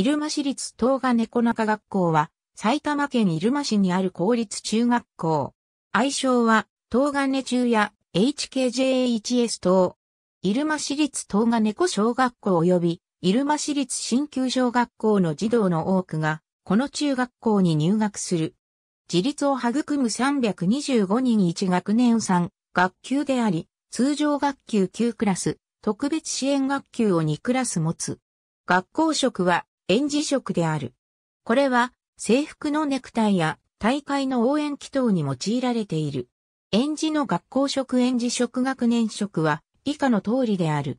入間市立東賀猫中学校は、埼玉県入間市にある公立中学校。愛称は、東賀根中や HKJHS 等。入間市立東賀猫小学校及び、入間市立新旧小学校の児童の多くが、この中学校に入学する。自立を育む325人1学年3学級であり、通常学級9クラス、特別支援学級を2クラス持つ。学校職は園児色である。これは制服のネクタイや大会の応援祈祷に用いられている。園児の学校職園児職学年職は以下の通りである。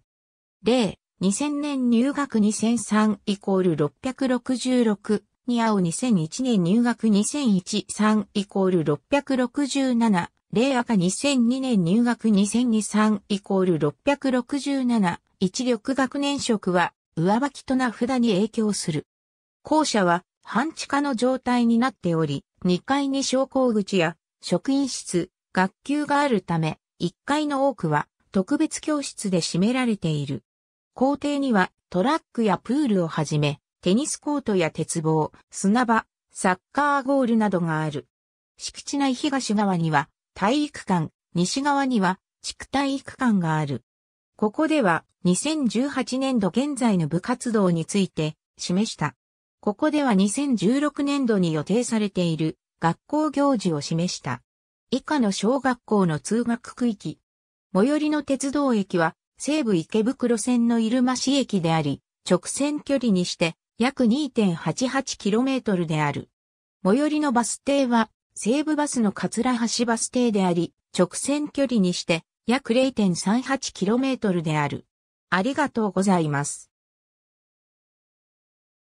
例、2000年入学2003イコール666に青2001年入学2013イコール667例赤2002年入学2023イコール667一力学年職は上履きと名札に影響する。校舎は半地下の状態になっており、2階に昇降口や職員室、学級があるため、1階の多くは特別教室で占められている。校庭にはトラックやプールをはじめ、テニスコートや鉄棒、砂場、サッカーゴールなどがある。敷地内東側には体育館、西側には地区体育館がある。ここでは2018年度現在の部活動について示した。ここでは2016年度に予定されている学校行事を示した。以下の小学校の通学区域。最寄りの鉄道駅は西武池袋線の入間市駅であり、直線距離にして約 2.88km である。最寄りのバス停は西武バスの桂橋バス停であり、直線距離にして約 0.38km である。ありがとうございます。